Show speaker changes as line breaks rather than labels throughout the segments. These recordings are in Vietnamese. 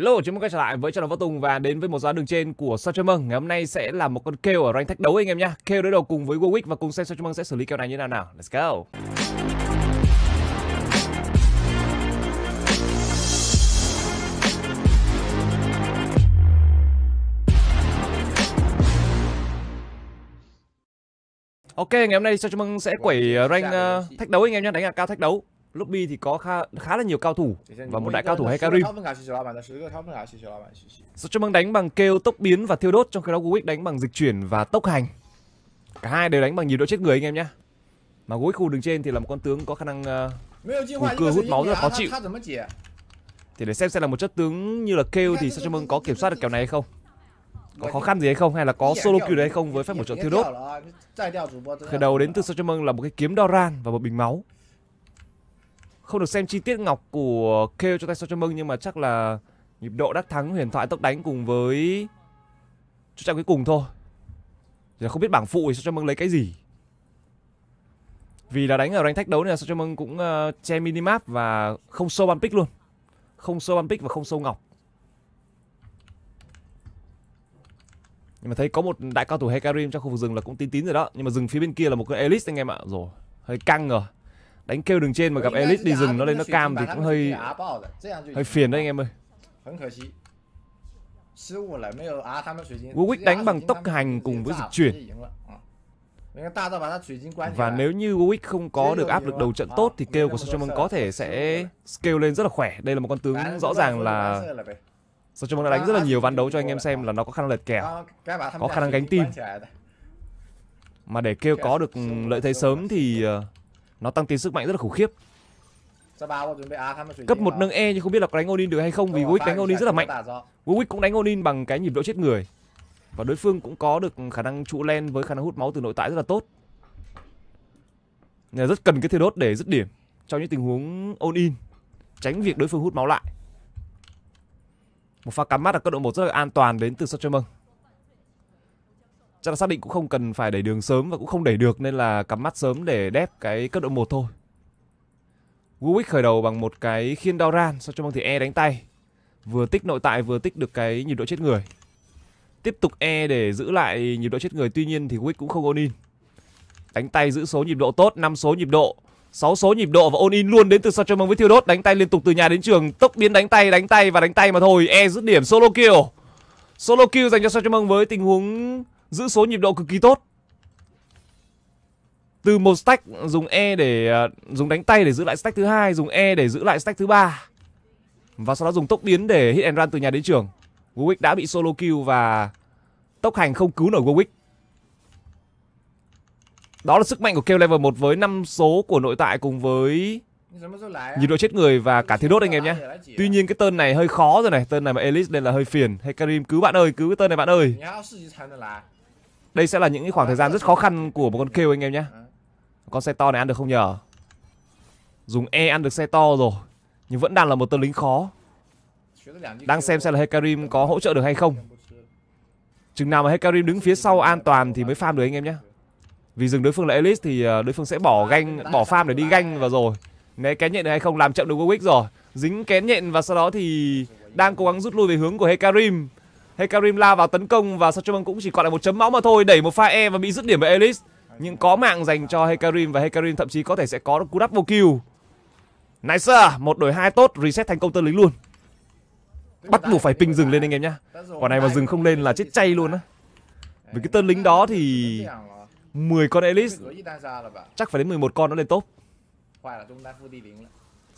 Hello, chúng mình quay trở lại với Chào Võ Tùng và đến với một giá đường trên của Sao Chơ Mâng. Ngày hôm nay sẽ là một con kêu ở rank thách đấu anh em nhá. Kêu đối đầu cùng với Warwick và cùng xem Sao Chơ Mâng sẽ xử lý kêu này như thế nào nào. Let's go. Ok, ngày hôm nay Sao Chơ Mâng sẽ quẩy ờ, rank uh, thách đấu anh em nhá, đánh hạng cao thách đấu lobby thì có khá, khá là nhiều cao thủ và một đại cao thủ hay Hecarim. Sturmang đánh bằng kêu tốc biến và thiêu đốt trong khi đó Guick đánh bằng dịch chuyển và tốc hành. Cả hai đều đánh bằng nhiều độ chết người anh em nhé. Mà Guick khu đường trên thì là một con tướng có khả năng
uh, cưa hút máu rất là khó chịu.
Thì để xem xem là một chất tướng như là kêu thì Sturmang có kiểm soát được kèo này hay không. Có khó khăn gì hay không hay là có solo kill đấy hay không với phép một trận thiêu đốt.
Khởi đầu đến từ
Sturmang là một cái kiếm Doran và một bình máu không được xem chi tiết ngọc của Kale cho tay sau cho mừng nhưng mà chắc là nhịp độ đắc thắng huyền thoại tốc đánh cùng với chú trọng cuối cùng thôi giờ không biết bảng phụ thì sao cho mừng lấy cái gì vì là đánh ở rank thách đấu nên là sao cho mừng cũng uh, che minimap và không sâu ban pick luôn không sâu ban pick và không sâu ngọc nhưng mà thấy có một đại cao thủ Hekarim trong khu vực rừng là cũng tin tín rồi đó nhưng mà rừng phía bên kia là một cái elite anh em ạ rồi hơi căng rồi đánh kêu đường trên mà gặp Elite đi rừng nó lên nó cam thì cũng hơi hơi phiền đấy anh em ơi.
Warwick à, đánh à, bằng
tốc hành cùng với dịch chuyển. À. Và nếu như Warwick không có được áp lực đầu trận ờ, tốt thì kêu của Sachemong có thể sẽ scale lên rất là khỏe. Đây là một con tướng rõ ràng là Sachemong đã đánh rất là nhiều ván đấu cho anh em xem là nó có khả năng lật kèo, ờ,
có khả năng gánh tim.
Mà để kêu có được lợi thế sớm thì nó tăng tiến sức mạnh rất là khủng khiếp
à, Cấp một nâng
E nhưng không biết là có đánh Odin được hay không Vì Warwick đánh Odin rất là mạnh Warwick cũng đánh Odin bằng cái nhịp độ chết người Và đối phương cũng có được khả năng trụ len với khả năng hút máu từ nội tại rất là tốt Nên Rất cần cái thế đốt để dứt điểm Trong những tình huống Onin Tránh việc đối phương hút máu lại Một pha cắm mắt ở cấp độ một rất là an toàn đến từ Sotchermung chắc là xác định cũng không cần phải đẩy đường sớm và cũng không đẩy được nên là cắm mắt sớm để đép cái cấp độ 1 thôi. Wuwick khởi đầu bằng một cái khiên ran sau cho bằng thì E đánh tay. Vừa tích nội tại vừa tích được cái nhiệt độ chết người. Tiếp tục E để giữ lại nhiệt độ chết người tuy nhiên thì Wuwick cũng không ôn in. Đánh tay giữ số nhịp độ tốt, 5 số nhịp độ, 6 số nhịp độ và ôn in luôn đến từ sau cho bằng với thiêu đốt. Đánh tay liên tục từ nhà đến trường, tốc biến đánh tay, đánh tay và đánh tay mà thôi. E dứt điểm solo kill. Solo kill dành cho sao cho bằng với tình huống giữ số nhịp độ cực kỳ tốt từ một stack dùng E để à, dùng đánh tay để giữ lại stack thứ hai, dùng E để giữ lại stack thứ ba. Và sau đó dùng tốc biến để hit and run từ nhà đến trường. Warwick đã bị solo kill và tốc hành không cứu nổi Warwick. Đó là sức mạnh của Kale level 1 với năm số của nội tại cùng với nhiệt độ chết người và cả thiếu đốt anh em nhé. Tuy nhiên cái tên này hơi khó rồi này, tên này mà Elise nên là hơi phiền. Hay Karim cứu bạn ơi, cứu cái tên này bạn ơi. Đây sẽ là những khoảng thời gian rất khó khăn của một con kêu anh em nhé Con xe to này ăn được không nhờ Dùng E ăn được xe to rồi Nhưng vẫn đang là một tên lính khó Đang xem xem là Hekarim có hỗ trợ được hay không Chừng nào mà Hekarim đứng phía sau an toàn thì mới farm được anh em nhé Vì dừng đối phương là Elise thì ờ, đối phương sẽ bỏ ganh, bỏ farm để đi ganh vào rồi Né kén nhện được hay không làm chậm được Warwick rồi Dính kén nhện và sau đó thì đang cố gắng rút lui về hướng của Hekarim Hekarim lao vào tấn công và Sochomon cũng chỉ còn lại một chấm máu mà thôi, đẩy một pha e và bị dứt điểm bởi Elise. Nhưng có mạng dành cho Hekarim và Hekarim thậm chí có thể sẽ có được cú vô kill. Nice, một đổi hai tốt, reset thành công tân lính luôn. Bắt buộc phải ping dừng lên anh em nhá. Quả này mà dừng không lên là chết chay luôn á. Với cái tân lính đó thì 10 con Elise chắc phải đến 11 con nó lên top.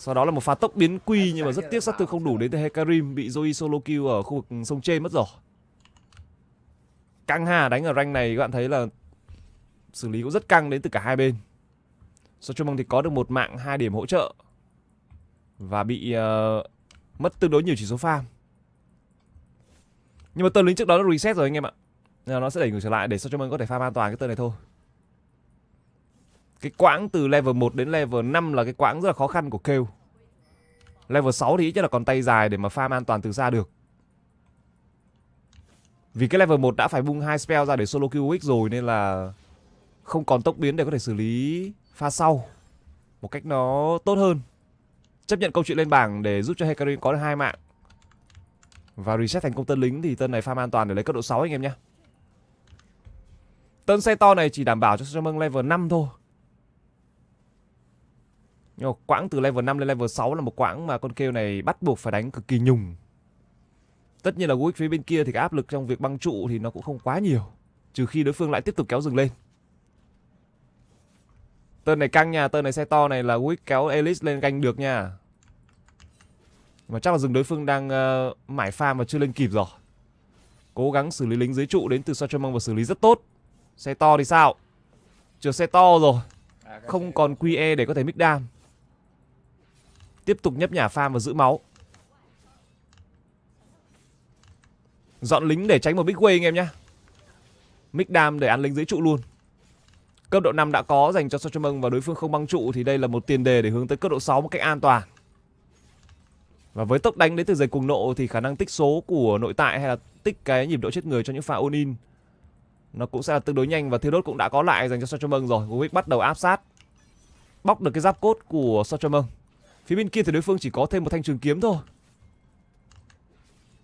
Sau đó là một pha tốc biến quy nhưng mà rất tiếc sát thương không đủ đến từ Hekarim bị Zoe solo kill ở khu vực sông chê mất rồi. Căng hà đánh ở rank này các bạn thấy là xử lý cũng rất căng đến từ cả hai bên. Sao Chumong thì có được một mạng hai điểm hỗ trợ và bị uh, mất tương đối nhiều chỉ số farm. Nhưng mà tên lính trước đó nó reset rồi anh em ạ. Nên nó sẽ đẩy người trở lại để Sao Chumong có thể farm an toàn cái tên này thôi cái quãng từ level 1 đến level 5 là cái quãng rất là khó khăn của kêu level 6 thì ít nhất là còn tay dài để mà farm an toàn từ xa được vì cái level 1 đã phải bung hai spell ra để solo kill UX rồi nên là không còn tốc biến để có thể xử lý pha sau một cách nó tốt hơn. Chấp nhận câu chuyện lên bảng để giúp cho Hecarim có được hai mạng. Và reset thành công tân lính thì tân này farm an toàn để lấy cấp độ 6 anh em nhé. Tân xe to này chỉ đảm bảo cho Summer level 5 thôi. Nhưng mà quãng từ level 5 lên level 6 là một quãng mà con kêu này bắt buộc phải đánh cực kỳ nhùng. Tất nhiên là Wick phía bên kia thì cái áp lực trong việc băng trụ thì nó cũng không quá nhiều. Trừ khi đối phương lại tiếp tục kéo rừng lên. Tên này căng nha, tên này xe to này là Wick kéo Elise lên ganh được nha. Mà chắc là rừng đối phương đang uh, mải pha mà chưa lên kịp rồi. Cố gắng xử lý lính dưới trụ đến từ Satramon và xử lý rất tốt. Xe to thì sao? Trượt xe to rồi. À, không còn QE để có thể mic down. Tiếp tục nhấp nhả farm và giữ máu Dọn lính để tránh một big wave anh em nhé Mic đam để ăn lính dưới trụ luôn Cấp độ 5 đã có dành cho Sotramon và đối phương không băng trụ thì đây là một tiền đề để hướng tới cấp độ 6 một cách an toàn. Và với tốc đánh đến từ giày cùng nộ thì khả năng tích số của nội tại hay là tích cái nhịp độ chết người cho những pha ôn nó cũng sẽ là tương đối nhanh và thiêu đốt cũng đã có lại dành cho Sotramon rồi. Gumic bắt đầu áp sát. Bóc được cái giáp cốt của Sotramon. Phía bên kia thì đối phương chỉ có thêm một thanh trường kiếm thôi.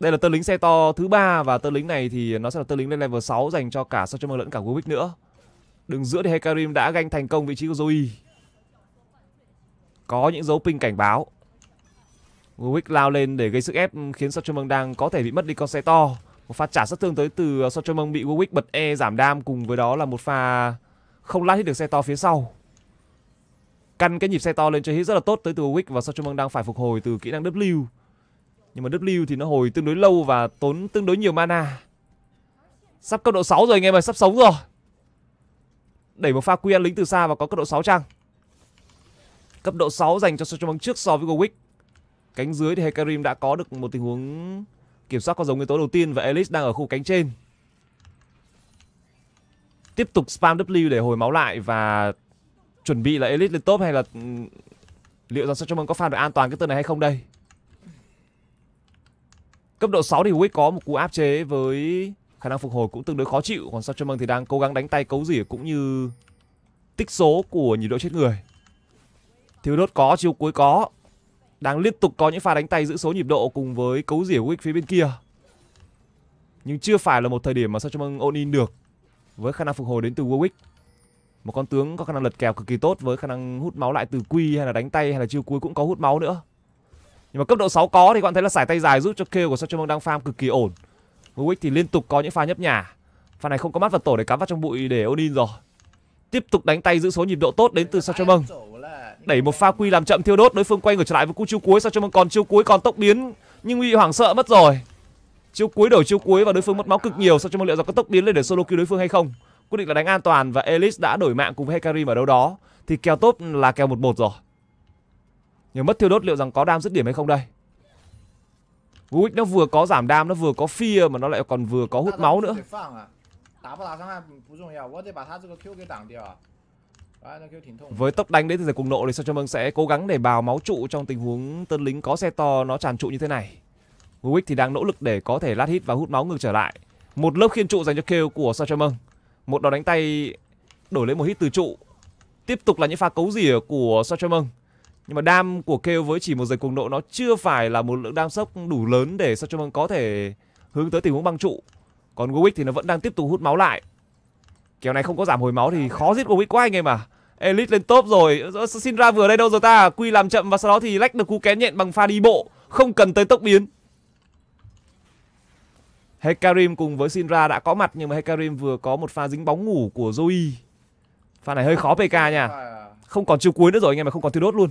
Đây là tơ lính xe to thứ ba và tơ lính này thì nó sẽ là tơ lính lên level 6 dành cho cả Sachemer lẫn cả Gubic nữa. Đường giữa thì Hekarim đã ganh thành công vị trí của Zoe. Có những dấu pin cảnh báo. Gubic lao lên để gây sức ép khiến Sachemer đang có thể bị mất đi con xe to. Một pha trả sát thương tới từ Sachemer bị Gubic bật E giảm đam cùng với đó là một pha không lát hết được xe to phía sau căn cái nhịp xe to lên cho hit rất là tốt tới từ Wick và Sochumang đang phải phục hồi từ kỹ năng W. Nhưng mà W thì nó hồi tương đối lâu và tốn tương đối nhiều mana. Sắp cấp độ 6 rồi anh em ơi, sắp sống rồi. Đẩy một pha quy lính từ xa và có cấp độ 6 chăng? Cấp độ 6 dành cho Sochumang trước so với Wick. Cánh dưới thì Hekarim đã có được một tình huống kiểm soát con giống nguyên tố đầu tiên và Elix đang ở khu cánh trên. Tiếp tục spam W để hồi máu lại và chuẩn bị là elite lên top hay là ừ, liệu rằng sao cho mừng có farm được an toàn cái tên này hay không đây cấp độ 6 thì Wick có một cú áp chế với khả năng phục hồi cũng tương đối khó chịu còn sao cho mừng thì đang cố gắng đánh tay cấu rỉa cũng như tích số của nhiệt độ chết người thiếu đốt có chiêu cuối có đang liên tục có những pha đánh tay giữ số nhịp độ cùng với cấu rỉa Wick phía bên kia nhưng chưa phải là một thời điểm mà sao cho mừng ôn in được với khả năng phục hồi đến từ wick một con tướng có khả năng lật kèo cực kỳ tốt với khả năng hút máu lại từ quy hay là đánh tay hay là chiêu cuối cũng có hút máu nữa nhưng mà cấp độ 6 có thì các bạn thấy là sải tay dài giúp cho kêu của Sachemong đang farm cực kỳ ổn Wick thì liên tục có những pha nhấp nhả pha này không có mắt vật tổ để cắm vào trong bụi để Odin rồi tiếp tục đánh tay giữ số nhịp độ tốt đến từ Sachemong đẩy một pha quy làm chậm thiêu đốt đối phương quay ngược trở lại với cú chiêu cuối Sachemong còn chiêu cuối còn tốc biến nhưng uy hoảng sợ mất rồi chiêu cuối đổi chiêu cuối và đối phương mất máu cực nhiều Sachemong liệu rằng có tốc biến lên để solo kill đối phương hay không quyết định là đánh an toàn và Ellis đã đổi mạng cùng với Hekarim ở đâu đó thì kèo tốt là kèo một một rồi. Nhưng mất thiêu đốt liệu rằng có đam dứt điểm hay không đây? Vuic nó vừa có giảm đam, nó vừa có fear mà nó lại còn vừa có hút dạ, máu nữa.
À? Với
tốc đánh đến từ giờ cùng nộ thì sao cho mừng sẽ cố gắng để bào máu trụ trong tình huống tân lính có xe to nó tràn trụ như thế này. Vuic thì đang nỗ lực để có thể lát hit và hút máu ngược trở lại. Một lớp khiên trụ dành cho kêu của sao cho mừng. Một đòn đánh tay đổi lấy một hit từ trụ. Tiếp tục là những pha cấu rỉa của Sachamung. Nhưng mà đam của Kêu với chỉ một giây cuồng độ nó chưa phải là một lượng đam sốc đủ lớn để Sachamung có thể hướng tới tình huống băng trụ. Còn Gowick thì nó vẫn đang tiếp tục hút máu lại. kèo này không có giảm hồi máu thì khó giết Gowick quá anh em à. Elite lên top rồi, Sinra vừa đây đâu rồi ta, Quy làm chậm và sau đó thì lách được cú kén nhện bằng pha đi bộ, không cần tới tốc biến. Hekarim cùng với Sinra đã có mặt nhưng mà Hekarim vừa có một pha dính bóng ngủ của Zoe. Pha này hơi khó PK nha. Không à? còn chiều cuối nữa rồi anh em mà không còn tiêu đốt luôn.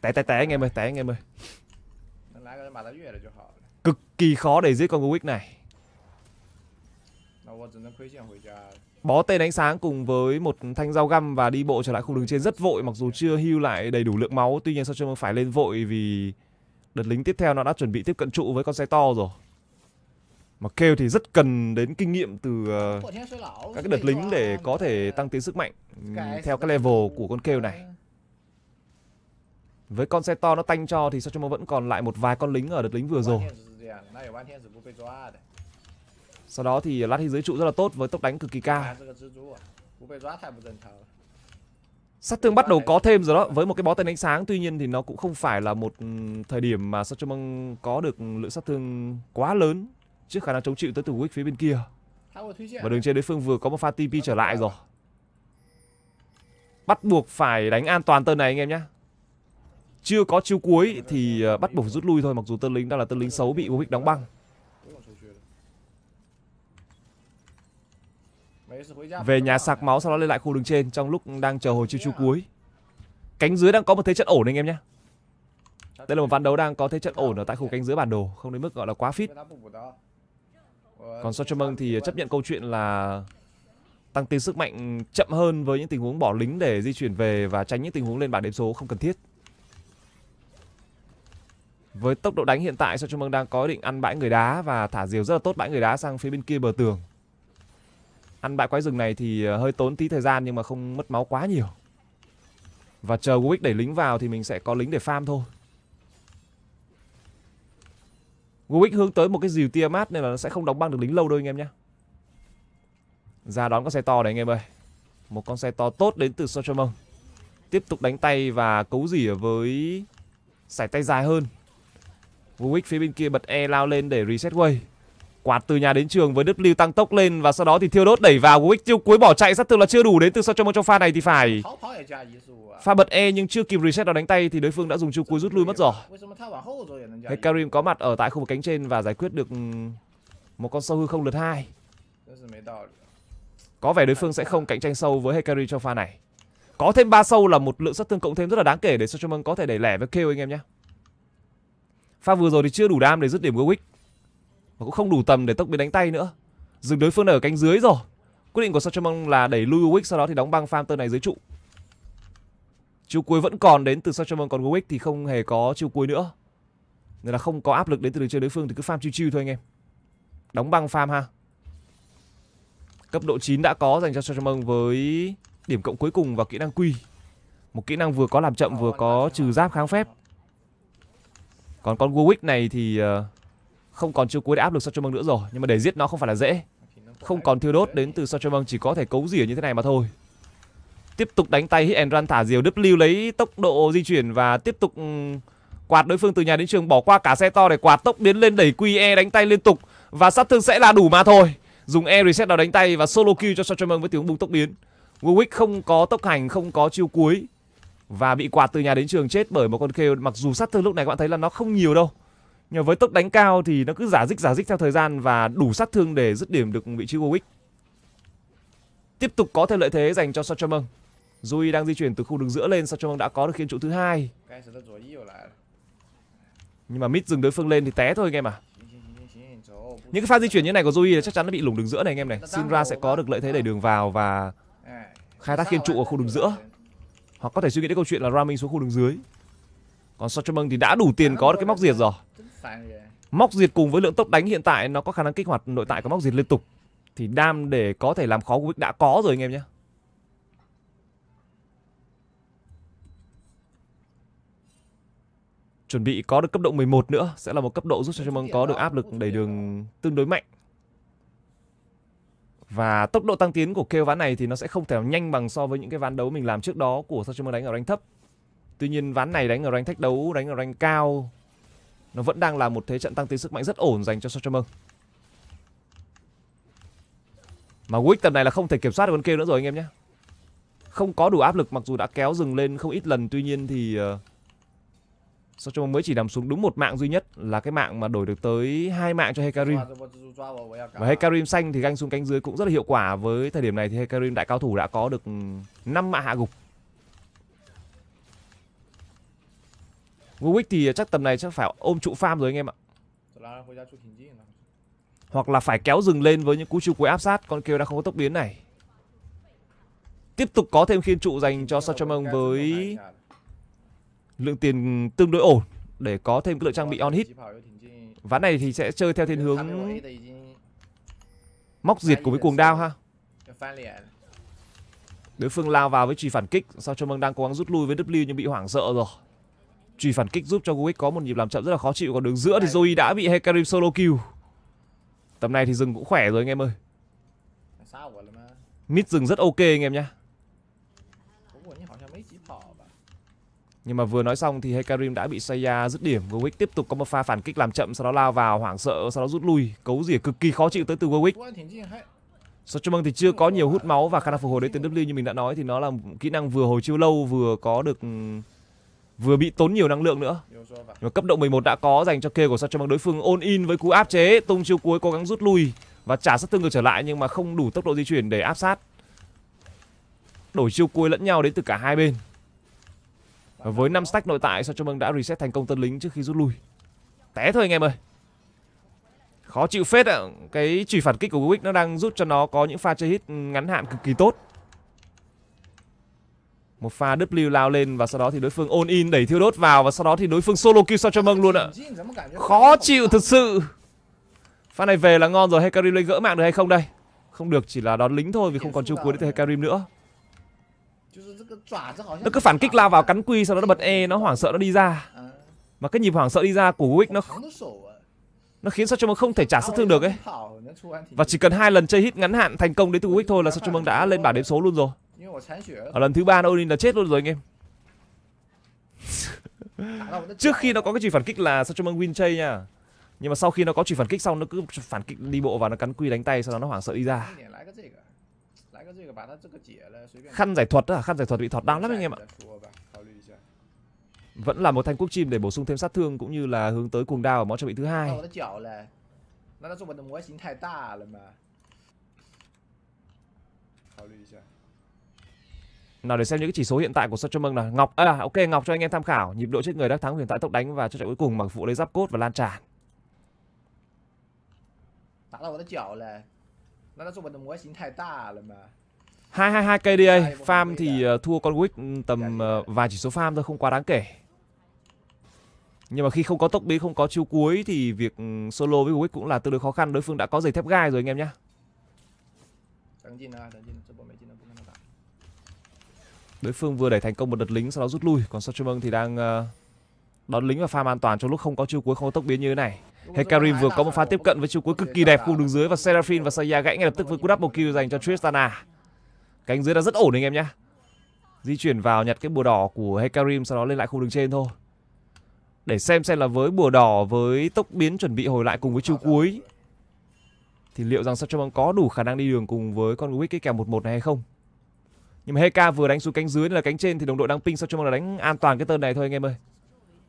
Té té té anh em ơi, té anh em ơi. Cực kỳ khó để giết con Wick này. Bó tên ánh sáng cùng với một thanh dao găm và đi bộ trở lại khu đường trên rất vội mặc dù chưa hưu lại đầy đủ lượng máu. Tuy nhiên Sao phải lên vội vì đợt lính tiếp theo nó đã chuẩn bị tiếp cận trụ với con xe to rồi mà kêu thì rất cần đến kinh nghiệm từ ờ,
các cái đợt lính để
có thể tăng ờ, tiến sức mạnh theo cái level của con kêu này với con xe to nó tanh cho thì sao cho mà vẫn còn lại một vài con lính ở đợt lính vừa rồi sau đó thì lát thi dưới trụ rất là tốt với tốc đánh cực kỳ cao sát thương bắt đầu có thêm rồi đó với một cái bó tên ánh sáng tuy nhiên thì nó cũng không phải là một thời điểm mà Sachemong có được lượng sát thương quá lớn trước khả năng chống chịu tới từ Wick phía bên kia. Và đường trên đối phương vừa có một pha TP trở lại rồi. Bắt buộc phải đánh an toàn tên này anh em nhé. Chưa có chiêu cuối thì ờ, bắt buộc rút lui thôi mặc dù tên lính đang là tên lính xấu bị Wick đóng băng. Về nhà sạc máu sau đó lên lại khu đường trên trong lúc đang chờ hồi chiêu chiêu cuối. Cánh dưới đang có một thế trận ổn anh em nhé. Đây là một ván đấu đang có thế trận ổn ở tại khu cánh dưới bản đồ, không đến mức gọi là quá fit. Còn so Sochermung thì chấp nhận câu chuyện là tăng tiến sức mạnh chậm hơn với những tình huống bỏ lính để di chuyển về và tránh những tình huống lên bảng đếm số không cần thiết. Với tốc độ đánh hiện tại, Sochermung đang có định ăn bãi người đá và thả diều rất là tốt bãi người đá sang phía bên kia bờ tường. Ăn bãi quái rừng này thì ờ, hơi tốn tí thời gian nhưng mà không mất máu quá nhiều. Và chờ Wick đẩy lính vào thì mình sẽ có lính để farm thôi. Guic hướng tới một cái dìu tia mát nên là nó sẽ không đóng băng được lính lâu đâu anh em nhé. Ra đón con xe to đấy anh em ơi. Một con xe to tốt đến từ Sochomon. Tiếp tục đánh tay và cấu rỉa với sải tay dài hơn. Guic phía bên kia bật E lao lên để reset way. Quạt từ nhà đến trường với W tăng tốc lên Và sau đó thì thiêu đốt đẩy vào của kích tiêu cuối bỏ chạy sát thương là chưa đủ Đến từ sau trong một trong pha này thì phải Pha bật E nhưng chưa kịp reset vào đánh tay Thì đối phương đã dùng chiêu cuối rút lui mất rồi Karim có mặt ở tại khu vực cánh trên Và giải quyết được ừ, một con sâu hư không lượt hai Có vẻ đối phương sẽ không cạnh tranh sâu với Hekarim trong pha này Có thêm ba sâu là một lượng sát thương cộng thêm rất là đáng kể Để Sochomon có thể đẩy lẻ với kêu anh em nhé Pha vừa rồi thì chưa đủ đam để dứt điểm của Wick. Và cũng không đủ tầm để tốc biến đánh tay nữa Dừng đối phương ở cánh dưới rồi Quyết định của Sachamon là đẩy lui Wick Sau đó thì đóng băng farm tơ này dưới trụ Chiêu cuối vẫn còn đến từ Sachamon Còn Wick thì không hề có chiêu cuối nữa Nên là không có áp lực đến từ đường chơi đối phương Thì cứ farm chiêu chiêu thôi anh em Đóng băng farm ha Cấp độ 9 đã có dành cho Sachamon với điểm cộng cuối cùng và kỹ năng quy Một kỹ năng vừa có làm chậm vừa ờ, có trừ giáp kháng phép Còn con Warwick này thì uh, không còn chiêu cuối để áp lực Sotchoman nữa rồi nhưng mà để giết nó không phải là dễ không còn thiêu đốt đến từ Sotchoman chỉ có thể cấu rỉa như thế này mà thôi tiếp tục đánh tay hit and run thả diều W lấy tốc độ di chuyển và tiếp tục ừ, quạt đối phương từ nhà đến trường bỏ qua cả xe to để quạt tốc biến lên đẩy QE đánh tay liên tục và sát thương sẽ là đủ mà thôi dùng E reset vào đánh tay và solo kill cho Sotchoman với tiếng bùng tốc biến Warwick không có tốc hành không có chiêu cuối và bị quạt từ nhà đến trường chết bởi một con kêu mặc dù sát thương lúc này các bạn thấy là nó không nhiều đâu nhờ với tốc đánh cao thì nó cứ giả dích giả dích theo thời gian và đủ sát thương để dứt điểm được vị trí Warwick. Tiếp tục có thêm lợi thế dành cho Sotramong. Rui đang di chuyển từ khu đường giữa lên, Sotramong đã có được khiên trụ thứ hai. Nhưng mà mid dừng đối phương lên thì té thôi anh em à. Những cái pha di chuyển như này của Rui là chắc chắn nó bị lủng đường giữa này anh em này. Sinra sẽ có được lợi thế để đường vào và khai thác khiên trụ ở khu đường giữa. Hoặc có thể suy nghĩ đến câu chuyện là Ramming xuống khu đường dưới. Còn Sotramong thì đã đủ tiền có được cái móc diệt rồi. Móc diệt cùng với lượng tốc đánh hiện tại nó có khả năng kích hoạt nội tại của móc diệt liên tục. Thì đam để có thể làm khó của Wick đã có rồi anh em nhé. Chuẩn bị có được cấp độ 11 nữa sẽ là một cấp độ giúp cho Chemong có được áp lực đẩy đường tương đối mạnh. Và tốc độ tăng tiến của kêu ván này thì nó sẽ không thể nhanh bằng so với những cái ván đấu mình làm trước đó của Sachimo đánh ở rank thấp. Tuy nhiên ván này đánh ở rank thách đấu, đánh ở rank cao nó vẫn đang là một thế trận tăng tiến sức mạnh rất ổn dành cho Sotramon. Mà Wick tầm này là không thể kiểm soát được con kia nữa rồi anh em nhé. Không có đủ áp lực mặc dù đã kéo dừng lên không ít lần tuy nhiên thì uh, mới chỉ nằm xuống đúng một mạng duy nhất là cái mạng mà đổi được tới hai mạng cho Hekarim. Và Hekarim xanh thì ganh xuống cánh dưới cũng rất là hiệu quả với thời điểm này thì Hekarim đại cao thủ đã có được 5 mạng hạ gục. Nguwick thì chắc tầm này chắc phải ôm trụ farm rồi anh em ạ. Hoặc là phải kéo rừng lên với những cú chiêu cuối áp sát, con kêu đã không có tốc biến này. Tiếp tục có thêm khiên trụ dành cho Sachamon với lượng tiền tương đối ổn để có thêm cái lượng trang bị on hit. Ván này thì sẽ chơi theo thiên hướng móc diệt của với cuồng đao ha. Đối phương lao vào với trì phản kích, Sachamon đang cố gắng rút lui với W nhưng bị hoảng sợ rồi truy phản kích giúp cho Guic có một nhịp làm chậm rất là khó chịu còn đường giữa thì Zoe đã bị Hecarim solo kill tầm này thì rừng cũng khỏe rồi anh em ơi mid rừng rất ok anh em nhá nhưng mà vừa nói xong thì Hecarim đã bị Saya dứt điểm Warwick tiếp tục có một pha phản kích làm chậm Sau đó lao vào hoảng sợ Sau đó rút lui Cấu rỉa cực kỳ khó chịu tới từ Warwick Sochumang thì chưa có nhiều hút máu Và khả năng phục hồi đến từ W như mình đã nói Thì nó là kỹ năng vừa hồi chiêu lâu Vừa có được vừa bị tốn nhiều năng lượng nữa. Nhưng cấp độ 11 đã có dành cho kê của sao cho bằng đối phương ôn in với cú áp chế, tung chiêu cuối cố gắng rút lui và trả sát thương ngược trở lại nhưng mà không đủ tốc độ di chuyển để áp sát. Đổi chiêu cuối lẫn nhau đến từ cả hai bên. Và với 5 stack nội tại sao cho bằng đã reset thành công tân lính trước khi rút lui. Té thôi anh em ơi. Khó chịu phết ạ. À. Cái chỉ phản kích của Wick nó đang giúp cho nó có những pha chơi hit ngắn hạn cực kỳ tốt. Một pha W lao lên và sau đó thì đối phương ôn in đẩy thiêu đốt vào và sau đó thì đối phương solo kill sao cho mừng luôn ạ. Khó chịu thật sự. Pha này về là ngon rồi, Hecarim lên gỡ mạng được hay không đây? Không được, chỉ là đón lính thôi vì không còn chiêu cuối đến từ Hekarim nữa. Nó cứ phản kích lao vào cắn quy sau đó nó bật E, nó hoảng sợ nó đi ra. Mà cái nhịp hoảng sợ đi ra của Wick nó nó khiến sao cho mừng không thể trả sát thương được ấy. Và chỉ cần hai lần chơi hit ngắn hạn thành công đến từ Wick thôi là sao cho mừng đã lên bảng đếm số luôn rồi ở lần thứ ba nó Odin là chết luôn rồi anh em trước khi nó có cái chỉ phản kích là sao cho mang win chơi nha nhưng mà sau khi nó có chỉ phản kích xong nó cứ phản kích đi bộ và nó cắn quy đánh tay sau đó nó hoảng sợ đi ra
khăn giải thuật à khăn giải thuật bị thọt đau lắm anh em ạ dạ, dạ, dạ,
vẫn là một thanh quốc chim để bổ sung thêm sát thương cũng như là hướng tới cuồng đao ở món trang bị thứ hai nào để xem những cái chỉ số hiện tại của Sotchermung nào. Ngọc à ok Ngọc cho anh em tham khảo, nhịp độ chết người đắc thắng huyền tại tốc đánh và cho trận cuối cùng bằng phụ lấy giáp cốt và lan tràn. hai hai hai KDA, farm thì ờ, thua con Wick ừ, tầm dạ, dạ, ờ, dạ. vài chỉ số farm thôi không quá đáng kể. Nhưng mà khi không có tốc bí không có chiêu cuối thì việc ừ, solo với Wick cũng là tương đối khó khăn. Đối phương đã có giày thép gai rồi anh em nhé đối phương vừa đẩy thành công một đợt lính sau đó rút lui còn Sochimung thì đang ờ, đón lính và pha an toàn trong lúc không có chiêu cuối không có tốc biến như thế này Hekarim vừa có một pha tiếp cận với chiêu cuối cực kỳ đẹp khu đường dưới và Seraphin và Saya gãy ngay lập tức với cú đắp một kill dành cho Tristana cánh dưới đã rất ổn anh em nhé di chuyển vào nhặt cái bùa đỏ của Hekarim sau đó lên lại khu đường trên thôi để xem xem là với bùa đỏ với tốc biến chuẩn bị hồi lại cùng với chiêu vâng cuối thì liệu rằng Sachamon có đủ khả năng đi đường cùng với con Wick cái kèo 1-1 này hay không nhưng mà Heka vừa đánh xuống cánh dưới là cánh trên thì đồng đội đang ping sao cho mà đánh an toàn cái tên này thôi anh em ơi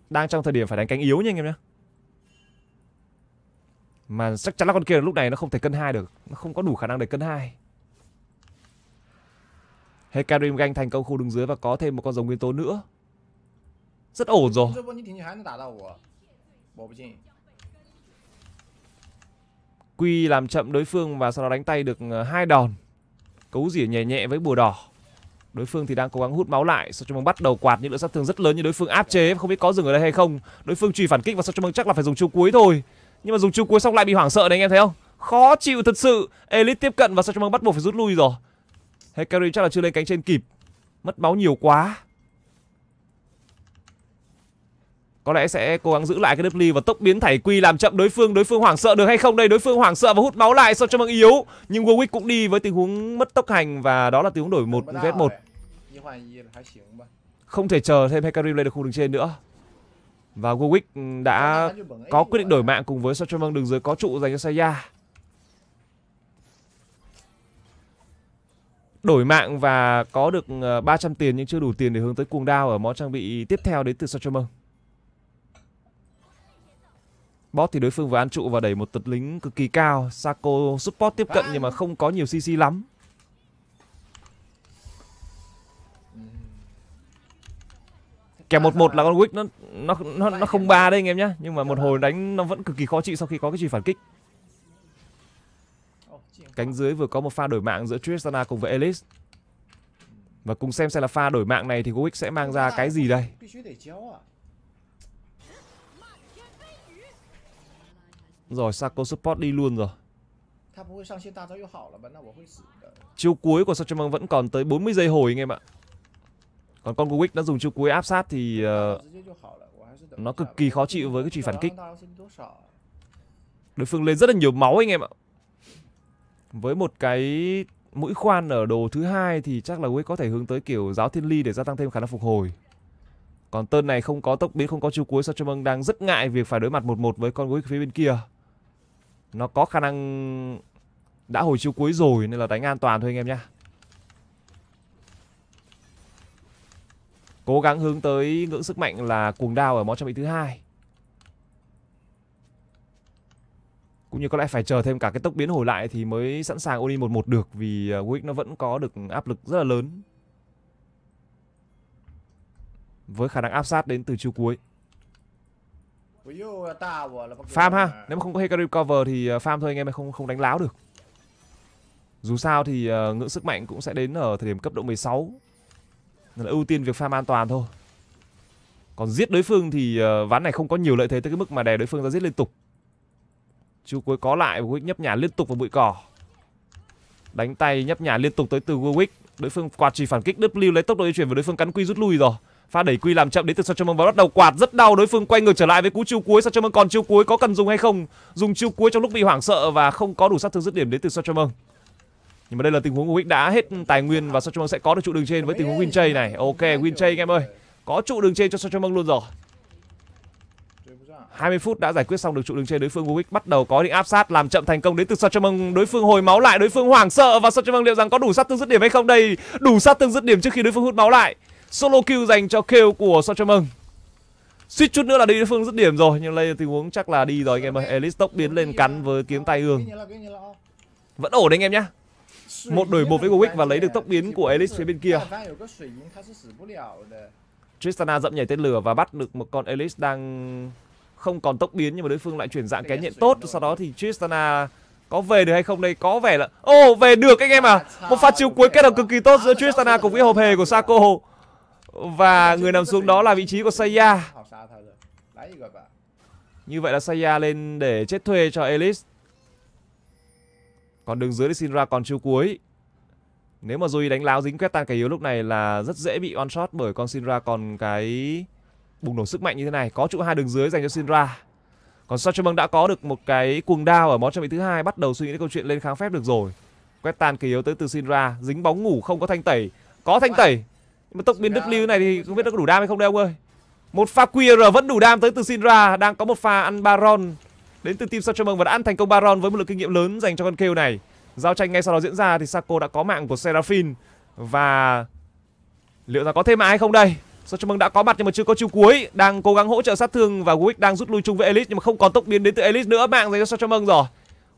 đang trong thời điểm phải đánh cánh yếu nha anh em nhé mà chắc chắn là con kia lúc này nó không thể cân hai được nó không có đủ khả năng để cân hai Heka Dream Gang thành công khu đường dưới và có thêm một con rồng nguyên tố nữa rất ổn rồi à? Quy làm chậm đối phương và sau đó đánh tay được ờ, hai đòn cấu rỉa nhẹ nhẹ với bùa đỏ đối phương thì đang cố gắng hút máu lại sao cho bắt đầu quạt những lượng sát thương rất lớn như đối phương áp chế không biết có dừng ở đây hay không đối phương trì phản kích và sao cho chắc là phải dùng chiêu cuối thôi nhưng mà dùng chiêu cuối xong lại bị hoảng sợ đấy anh em thấy không khó chịu thật sự elite tiếp cận và sao cho bắt buộc phải rút lui rồi hekari chắc là chưa lên cánh trên kịp mất máu nhiều quá có lẽ sẽ cố gắng giữ lại cái đứt ly và tốc biến thảy quy làm chậm đối phương đối phương hoảng sợ được hay không đây đối phương hoảng sợ và hút máu lại sao cho bằng yếu nhưng Warwick cũng đi với tình huống mất tốc hành và đó là tình huống đổi một vét một không thể chờ thêm Hecarim lên được khu đường trên nữa. Và Warwick đã có quyết định đổi mạng cùng với Sotramon đường dưới có trụ dành cho Saya. Đổi mạng và có được 300 ờ, tiền nhưng chưa đủ tiền để hướng tới cuồng đao ở món trang bị tiếp theo đến từ Sotramon. Bot thì đối phương vừa ăn trụ và đẩy một tật lính cực kỳ cao. Sako support tiếp cận nhưng mà không có nhiều CC lắm. kèm một một là con wick nó nó nó nó không ba đấy anh em nhá nhưng mà dạ một vâng. hồi đánh nó vẫn cực kỳ khó chịu sau khi có cái chùy phản kích cánh dưới vừa có một pha đổi mạng giữa Tristana cùng với Elise và cùng xem xem là pha đổi mạng này thì Wick sẽ mang ra cái gì đây à. rồi Sako support đi luôn rồi chiêu cuối của Sachemang vẫn còn tới 40 giây hồi anh em ạ còn con Guick đã dùng chiêu cuối áp sát thì uh, nó cực kỳ khó chịu với cái trùy phản kích. Đối phương lên rất là nhiều máu anh em ạ. Với một cái mũi khoan ở đồ thứ hai thì chắc là Guick có thể hướng tới kiểu giáo thiên ly để gia tăng thêm khả năng phục hồi. Còn tên này không có tốc biến, không có chiêu cuối, sao cho mừng đang rất ngại việc phải đối mặt 1-1 với con Guick phía bên kia. Nó có khả năng đã hồi chiêu cuối rồi nên là đánh an toàn thôi anh em nhá. Cố gắng hướng tới ngưỡng sức mạnh là cuồng đao ở món trang bị thứ hai. Cũng như có lẽ phải chờ thêm cả cái tốc biến hồi lại thì mới sẵn sàng Odin một được vì à, Wick nó vẫn có được áp lực rất là lớn. Với khả năng áp sát đến từ chiều cuối.
Farm ha, nếu mà
không có Hekari cover thì à, farm thôi anh em không không đánh láo được. Dù sao thì à, ngưỡng sức mạnh cũng sẽ đến ở thời điểm cấp độ 16 nên là ưu tiên việc farm an toàn thôi Còn giết đối phương thì ờ, ván này không có nhiều lợi thế tới cái mức mà đè đối phương ra giết liên tục Chú cuối có lại Wick nhấp nhả liên tục vào bụi cỏ Đánh tay nhấp nhả liên tục tới từ Wick Đối phương quạt chỉ phản kích W lấy tốc độ di chuyển và đối phương cắn quy rút lui rồi pha đẩy quy làm chậm đến từ sao châm và bắt đầu quạt rất đau đối phương quay ngược trở lại với cú chiêu cuối sao châm còn chiêu cuối có cần dùng hay không dùng chiêu cuối trong lúc bị hoảng sợ và không có đủ sát thương dứt điểm đến từ sao châm nhưng mà đây là tình huống của Wick đã hết tài nguyên và Sochomong sẽ có được trụ đường trên với tình huống Winchey này ok Winchey anh em ơi có trụ đường trên cho Sochomong luôn rồi 20 phút đã giải quyết xong được trụ đường trên đối phương Vujic bắt đầu có định áp sát làm chậm thành công đến từ Sachamong đối phương hồi máu lại đối phương hoảng sợ và Sachamong liệu rằng có đủ sát thương dứt điểm hay không đây đủ sát thương dứt điểm trước khi đối phương hút máu lại solo kill dành cho kill của Sachamong suýt chút nữa là đi đối phương dứt điểm rồi nhưng đây tình huống chắc là đi rồi anh em ơi Elise tốc biến lên cắn với kiếm tay ương vẫn ổn anh em nhá một đổi một với Warwick và lấy được tốc biến của Elise phía bên kia. Tristana dậm nhảy tên lửa và bắt được một con Elise đang không còn tốc biến nhưng mà đối phương lại chuyển dạng kén nhện tốt. Sau đó thì Tristana có về được hay không đây? Có vẻ là... Ô, oh, về được anh em à! Một pha chiều cuối kết hợp cực kỳ tốt giữa Tristana cùng với hộp hề của Sako. Và người nằm xuống đó là vị trí của Saya. Như vậy là Saya lên để chết thuê cho Elise. Còn đường dưới thì Sinra còn chiêu cuối. Nếu mà Zoe đánh láo dính quét tan cái yếu lúc này là rất dễ bị one shot bởi con Sinra còn cái bùng nổ sức mạnh như thế này. Có trụ hai đường dưới dành cho Sinra. Còn Sacherbang đã có được một cái cuồng đao ở món trang bị thứ hai bắt đầu suy nghĩ đến câu chuyện lên kháng phép được rồi. Quét tan kỳ yếu tới từ Sinra, dính bóng ngủ không có thanh tẩy. Có thanh tẩy. Nhưng mà tốc biến W này thì không biết nó có đủ đam hay không đâu ông ơi. Một pha QR vẫn đủ đam tới từ Sinra, đang có một pha ăn Baron đến từ team sao chào mừng và đã ăn thành công baron với một lượng kinh nghiệm lớn dành cho con kêu này giao tranh ngay sau đó diễn ra thì Sako đã có mạng của Seraphine và liệu là có thêm ai không đây sao chào mừng đã có mặt nhưng mà chưa có chiêu cuối đang cố gắng hỗ trợ sát thương và Wick đang rút lui chung với Elite nhưng mà không còn tốc biến đến từ Elite nữa mạng dành cho sao chào mừng rồi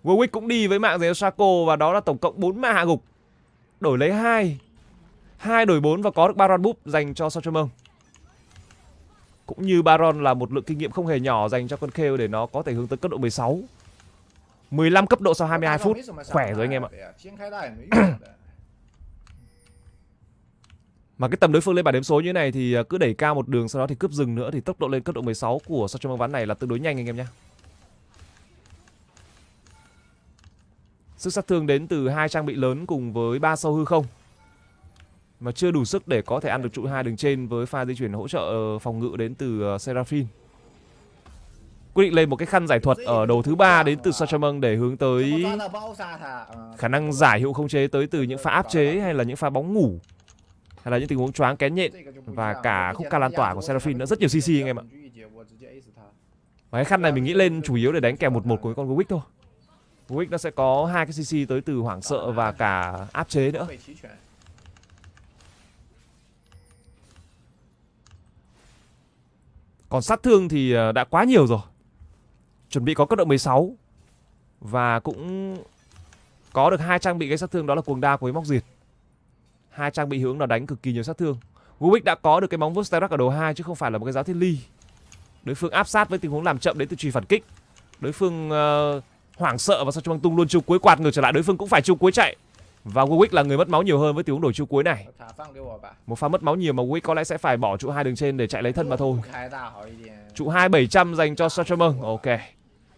Wick cũng đi với mạng dành cho Sako và đó là tổng cộng 4 mạng hạ gục đổi lấy hai hai đổi 4 và có được Baron Boop dành cho sao chào mừng cũng như Baron là một lượng kinh nghiệm không hề nhỏ dành cho con Kale để nó có thể hướng tới cấp độ 16 15 cấp độ sau 22 phút Khỏe rồi anh em ạ Mà cái tầm đối phương lên bảng đếm số như thế này thì à, cứ đẩy cao một đường sau đó thì cướp rừng nữa thì tốc độ lên cấp độ 16 của sao trong băng ván này là tương đối nhanh anh em nhé. Sức sát thương đến từ hai trang bị lớn cùng với ba sâu hư không mà chưa đủ sức để có thể ăn được trụ hai đường trên với pha di chuyển hỗ trợ ờ, phòng ngự đến từ ờ, Seraphin. Quyết định lên một cái khăn giải thuật ở đầu thứ ba đến từ Sachamon để hướng tới khả năng giải hiệu không chế tới từ những pha áp chế hay là những pha bóng ngủ hay là những tình huống choáng kén nhện và cả khúc ca lan tỏa của Seraphin nữa rất nhiều CC anh em ạ. Và cái khăn này mình nghĩ lên chủ yếu để đánh kèm một một của con Wick thôi. Wick nó sẽ có hai cái CC tới từ hoảng sợ và cả áp chế nữa. Còn sát thương thì ờ, đã quá nhiều rồi Chuẩn bị có cấp độ 16 Và cũng Có được hai trang bị gây sát thương đó là cuồng đao của móc diệt hai trang bị hướng là đánh cực kỳ nhiều sát thương Rubik đã có được cái móng vuốt Styrak ở đầu hai chứ không phải là một cái giáo thiên ly Đối phương áp sát với tình huống làm chậm đến từ trùy phản kích Đối phương uh, hoảng sợ và sau cho băng tung luôn chu cuối quạt ngược trở lại Đối phương cũng phải chu cuối chạy và Wick là người mất máu nhiều hơn với tiếng đổi chiêu cuối này Một pha mất máu nhiều mà Wick có lẽ sẽ phải bỏ trụ hai đường trên để chạy lấy thân mà thôi à? Trụ hai bảy trăm dành cho Sarchamer Ok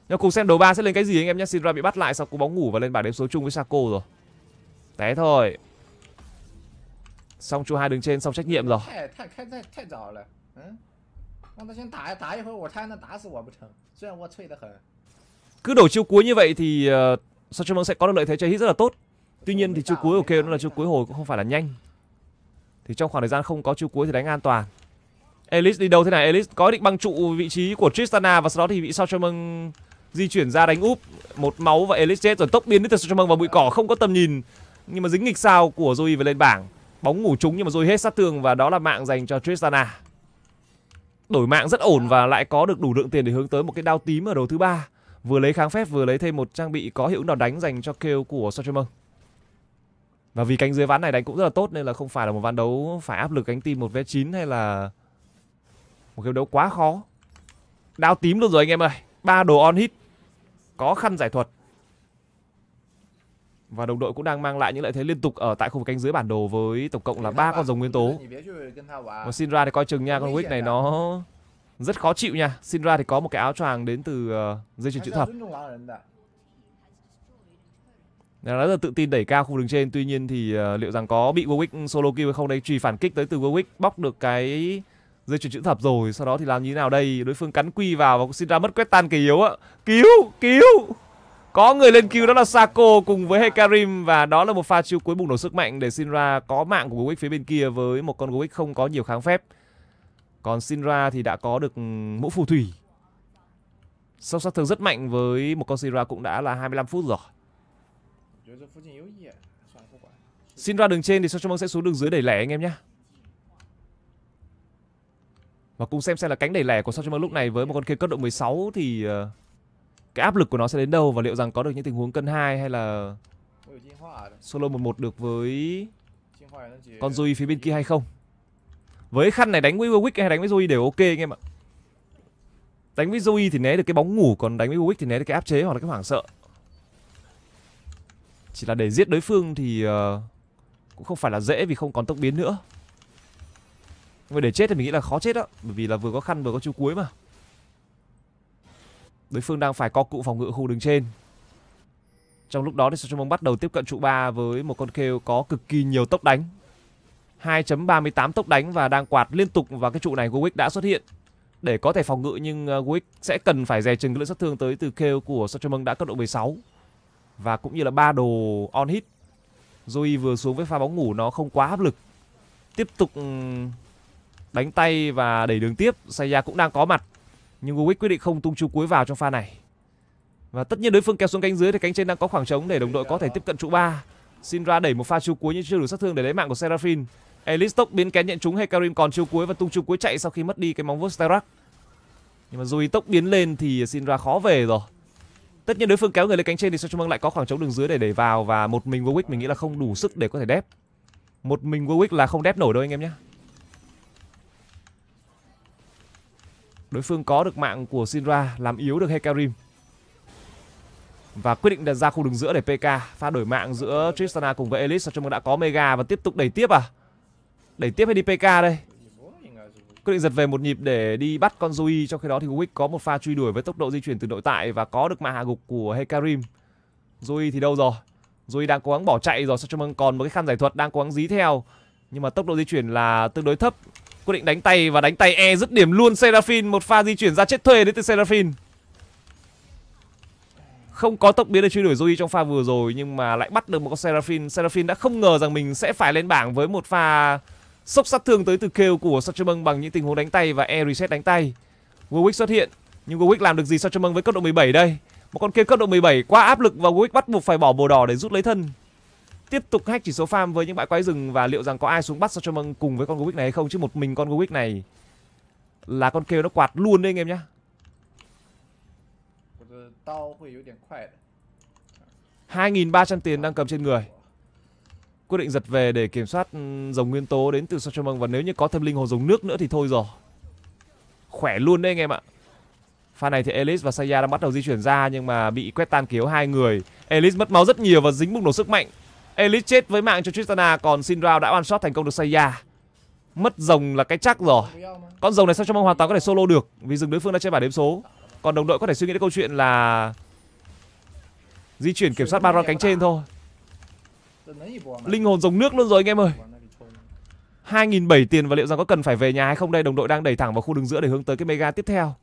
Nhưng cùng xem đấu ba sẽ lên cái gì anh em nhé sidra bị bắt lại sau cú bóng ngủ và lên bảng đếm số chung với Sako rồi Té thôi Xong trụ hai đường trên xong trách nhiệm rồi cứ đổ chiêu cuối như vậy thì uh, ờ, Sarchamer sẽ có được lợi thế chơi hit rất là tốt Tuy nhiên thì chiêu cuối của nó là chiêu cuối hồi cũng không phải là nhanh. Thì trong khoảng thời gian không có chiêu cuối thì đánh an toàn. Elise đi đâu thế này? Elise có định băng trụ vị trí của Tristana và sau đó thì bị sao cho mừng di chuyển ra đánh úp một máu và Elise chết rồi tốc biến đến từ sao cho mừng vào bụi cỏ không có tầm nhìn nhưng mà dính nghịch sao của Zoe và lên bảng bóng ngủ trúng nhưng mà Zoe hết sát thương và đó là mạng dành cho Tristana đổi mạng rất ổn và lại có được đủ lượng tiền để hướng tới một cái đao tím ở đầu thứ ba vừa lấy kháng phép vừa lấy thêm một trang bị có hiệu ứng đòn đánh dành cho kêu của Sochimon và vì cánh dưới ván này đánh cũng rất là tốt nên là không phải là một ván đấu phải áp lực cánh tim một vé 9 hay là một cái đấu quá khó đao tím luôn rồi anh em ơi ba đồ on hit có khăn giải thuật và đồng đội cũng đang mang lại những lợi thế liên tục ở tại khu vực cánh dưới bản đồ với tổng cộng là ba con rồng nguyên tố và Sinra thì coi chừng nha con Wick này nó rất khó chịu nha Sinra thì có một cái áo choàng đến từ uh, dây chuyền chữ thập nó rất là tự tin đẩy cao khu đường trên Tuy nhiên thì uh, liệu rằng có bị Warwick solo kill hay không đây Truy phản kích tới từ Warwick bóc được cái dây chuyền chữ thập rồi Sau đó thì làm như thế nào đây Đối phương cắn quy vào và xin ra mất quét tan kỳ yếu ạ Cứu, cứu có người lên cứu đó là Sako cùng với Hekarim và đó là một pha chiêu cuối bùng nổ sức mạnh để Sinra có mạng của Goic phía bên kia với một con Goic không có nhiều kháng phép. Còn Sinra thì đã có được mũ phù thủy. Sau sát thương rất mạnh với một con Sinra cũng đã là 25 phút rồi. Xin ra đường trên thì Sao Mông sẽ xuống đường dưới đẩy lẻ anh em nhé. Và cùng xem xem là cánh đẩy lẻ của Sao Mông lúc này với một con kia cấp độ 16 thì ờ, cái áp lực của nó sẽ đến đâu và liệu rằng có được những tình huống cân 2 hay là à? solo 11 được với con Zoe phía bên kia hay không. Với khăn này đánh với Wick hay đánh với Zoe đều ok anh em ạ. Đánh với Zoe thì né được cái bóng ngủ còn đánh với Wick thì né được cái áp chế hoặc là cái hoảng sợ. Chỉ là để giết đối phương thì uh, cũng không phải là dễ vì không còn tốc biến nữa. Nhưng để chết thì mình nghĩ là khó chết đó, bởi vì là vừa có khăn vừa có chú cuối mà. Đối phương đang phải co cụ phòng ngự khu đường trên. Trong lúc đó thì Sachemong bắt đầu tiếp cận trụ 3 với một con kêu có cực kỳ nhiều tốc đánh. 2.38 tốc đánh và đang quạt liên tục và cái trụ này Gowick đã xuất hiện để có thể phòng ngự nhưng ờ, Wick sẽ cần phải dè chừng lượng sát thương tới từ kêu của Sachemong đã cấp độ 16 và cũng như là ba đồ on hit Joey vừa xuống với pha bóng ngủ nó không quá áp lực tiếp tục ừ, đánh tay và đẩy đường tiếp Saya cũng đang có mặt nhưng Wuwick quyết định không tung chú cuối vào trong pha này và tất nhiên đối phương kéo xuống cánh dưới thì cánh trên đang có khoảng trống để đồng đội có thể tiếp cận trụ ba xin ra đẩy một pha chú cuối nhưng chưa đủ sát thương để lấy mạng của Seraphin Elistock biến kén nhận trúng hay Karim còn chú cuối và tung chú cuối chạy sau khi mất đi cái móng vuốt Sterak nhưng mà Rui tốc biến lên thì xin ra khó về rồi tất nhiên đối phương kéo người lên cánh trên thì sao trung lại có khoảng trống đường dưới để đẩy vào và một mình Warwick mình nghĩ là không đủ sức để có thể đép một mình Warwick là không đép nổi đâu anh em nhé đối phương có được mạng của Sinra làm yếu được Hekarim và quyết định đặt ra khu đường giữa để PK pha đổi mạng giữa Tristana cùng với Elise sao trung đã có Mega và tiếp tục đẩy tiếp à đẩy tiếp hay đi PK đây quyết định giật về một nhịp để đi bắt con Zoe trong khi đó thì Wick có một pha truy đuổi với tốc độ di chuyển từ nội tại và có được mạng hạ gục của Hekarim Zoe thì đâu rồi Zoe đang cố gắng bỏ chạy rồi sao cho mừng còn một cái khăn giải thuật đang cố gắng dí theo nhưng mà tốc độ di chuyển là tương đối thấp quyết định đánh tay và đánh tay e dứt điểm luôn Seraphin một pha di chuyển ra chết thuê đến từ Seraphin không có tốc biến để truy đuổi Zoe trong pha vừa rồi nhưng mà lại bắt được một con Seraphin. Seraphin đã không ngờ rằng mình sẽ phải lên bảng với một pha sốc sát thương tới từ kêu của Sachamung bằng những tình huống đánh tay và e reset đánh tay. Warwick xuất hiện, nhưng Warwick làm được gì Sachamung với cấp độ 17 đây? Một con kêu cấp độ 17 quá áp lực và Warwick bắt buộc phải bỏ bồ đỏ để rút lấy thân. Tiếp tục hack chỉ số farm với những bãi quái rừng và liệu rằng có ai xuống bắt Sachamung cùng với con Warwick này hay không chứ một mình con Warwick này là con kêu nó quạt luôn đấy anh em nhá. hai nghìn tiền đang cầm trên người quyết định giật về để kiểm soát ừ, dòng nguyên tố đến từ sao Social Monk và nếu như có thêm linh hồn dòng nước nữa thì thôi rồi. Khỏe luôn đấy anh em ạ. Pha này thì Elise và Saya đang bắt đầu di chuyển ra nhưng mà bị quét tan kiếu hai người. Elise mất máu rất nhiều và dính bùng nổ sức mạnh. Elise chết với mạng cho Tristana còn Sindrao đã one shot thành công được Saya. Mất rồng là cái chắc rồi. Con rồng này sao cho mong hoàn toàn có thể solo được vì rừng đối phương đã trên bảng đếm số. Còn đồng đội có thể suy nghĩ đến câu chuyện là di chuyển kiểm soát Baron cánh trên thôi. Linh hồn dòng nước luôn rồi anh em ơi 2.700 tiền và liệu rằng có cần phải về nhà hay không đây Đồng đội đang đẩy thẳng vào khu đường giữa để hướng tới cái mega tiếp theo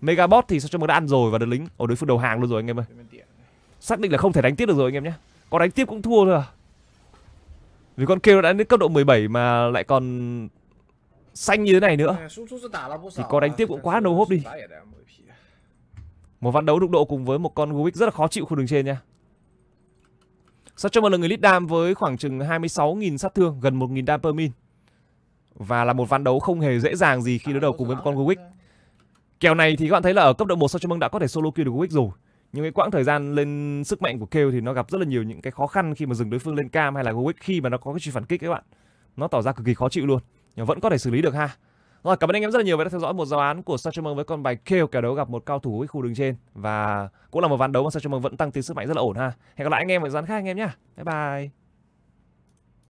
Mega bot thì sao cho nó đã ăn rồi và đợt lính Ở đối phương đầu hàng luôn rồi anh em ơi Xác định là không thể đánh tiếp được rồi anh em nhé Có đánh tiếp cũng thua thôi à Vì con kêu đã đến cấp độ 17 mà lại còn Xanh như thế này nữa
Thì có đánh tiếp cũng quá nâu hốp đi
Một ván đấu đụng độ cùng với một con Gubic rất là khó chịu khu đường trên nha Sát Trâm là người lead đam với khoảng chừng 26.000 sát thương, gần 1.000 đam per min. Và là một ván đấu không hề dễ dàng gì khi dạ, đối đầu cùng với một con Warwick. Kèo này thì các bạn thấy là ở cấp độ 1 cho mừng đã có thể solo kill được Warwick rồi. Nhưng cái quãng thời gian lên sức mạnh của Kale thì nó gặp rất là nhiều những cái khó khăn khi mà dừng đối phương lên cam hay là Warwick khi mà nó có cái truy phản kích các bạn. Nó tỏ ra cực kỳ khó chịu luôn. Nhưng vẫn có thể xử lý được ha. Rồi cảm ơn anh em rất là nhiều vì đã theo dõi một giáo án của Sao với con bài kêu kèo đấu gặp một cao thủ với khu đường trên và cũng là một ván đấu mà Sao vẫn tăng tiến sức mạnh rất là ổn ha. Hẹn gặp lại anh em ở gián khác anh em nhá. Bye bye.